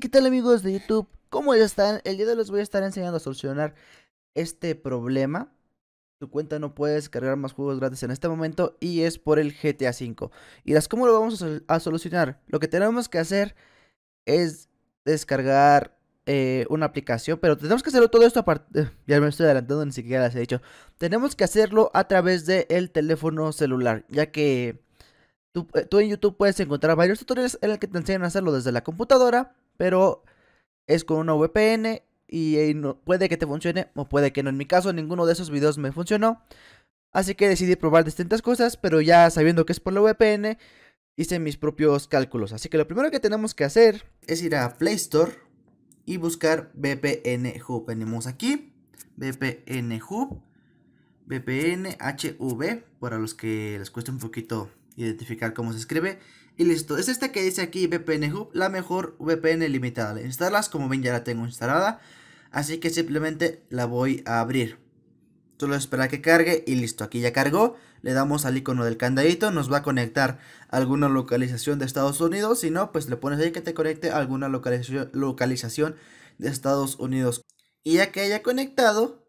¿qué tal amigos de YouTube? ¿Cómo están? El día de hoy les voy a estar enseñando a solucionar este problema. Tu cuenta no puedes descargar más juegos gratis en este momento y es por el GTA V. Y las cómo lo vamos a, solucionar. Lo que tenemos que hacer es descargar eh, una aplicación, pero tenemos que hacerlo todo esto aparte. Ya me estoy adelantando, ni siquiera las he dicho. Tenemos que hacerlo a través del teléfono celular, ya que Tú, eh, tú, en YouTube puedes encontrar varios tutoriales en el que te enseñan a hacerlo desde la computadora pero es con una VPN y, eh, puede que te funcione o puede que no. En mi caso, ninguno de esos videos me funcionó. Así que decidí probar distintas cosas, pero ya sabiendo que es por la VPN, hice mis propios cálculos. Así que lo primero que tenemos que hacer es ir a Play Store y buscar VPN Hub. Venimos aquí, VPN Hub, VPN HV, para los que les cueste un poquito identificar cómo se escribe. Y listo, es esta que dice aquí VPN Hub, la mejor VPN limitada. Le instalas, como ven ya la tengo instalada, así que simplemente la voy a abrir. Solo espera que cargue y listo, aquí ya cargó. Le damos al icono del candadito, nos va a conectar a alguna localización de Estados Unidos. Si no, pues le pones ahí que te conecte a alguna localización de Estados Unidos. Y ya que haya conectado,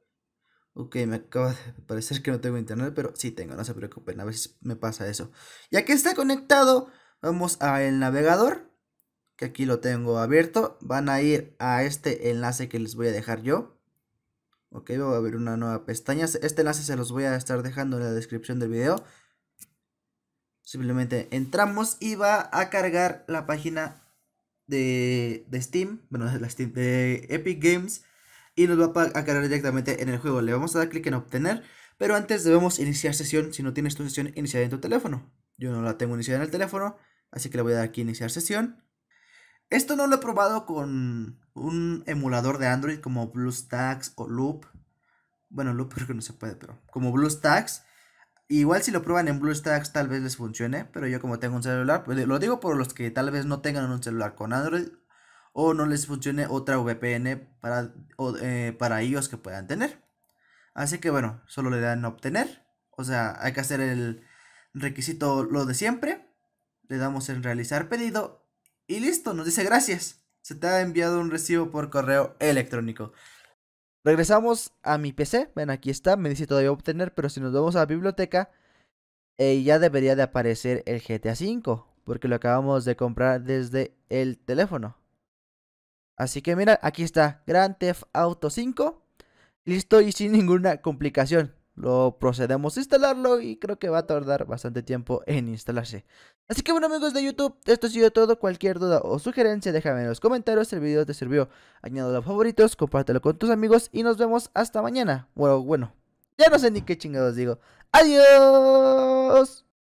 Ok, me acaba de parecer que no tengo internet, pero sí tengo, no se preocupen, a veces me pasa eso. Ya que está conectado, vamos al navegador, que aquí lo tengo abierto. Van a ir a este enlace que les voy a dejar yo. Ok, voy a abrir una nueva pestaña. Este enlace se los voy a estar dejando en la descripción del video. Simplemente entramos y va a cargar la página de, de Steam, bueno, de la Steam, de Epic Games y nos va a cargar directamente en el juego. Le vamos a dar clic en obtener, pero antes debemos iniciar sesión si no tienes tu sesión iniciada en tu teléfono. Yo no la tengo iniciada en el teléfono, así que le voy a dar aquí iniciar sesión. Esto no lo he probado con un emulador de Android como BlueStacks o Loop. Bueno, Loop creo que no se puede, pero como BlueStacks. Igual si lo prueban en BlueStacks tal vez les funcione, pero yo como tengo un celular, pues, lo digo por los que tal vez no tengan un celular con Android o no les funcione otra VPN para, eh, para ellos que puedan tener. Así que bueno, solo le dan obtener. O sea, hay que hacer el requisito lo de siempre. Le damos en realizar pedido y listo, nos dice gracias. Se te ha enviado un recibo por correo electrónico. Regresamos a mi PC. Ven, aquí está. Me dice todavía obtener, pero si nos vamos a la biblioteca, eh, ya debería de aparecer el GTA V, porque lo acabamos de comprar desde el teléfono. Así que mira, aquí está Grand Theft Auto 5. Listo y sin ninguna complicación. Lo procedemos a instalarlo y creo que va a tardar bastante tiempo en instalarse. Así que bueno amigos de YouTube, esto ha sido todo. Cualquier duda o sugerencia déjame en los comentarios. El video te sirvió. Añádalo a favoritos, compártelo con tus amigos y nos vemos hasta mañana. Bueno, bueno, ya no sé ni qué chingados digo. Adiós.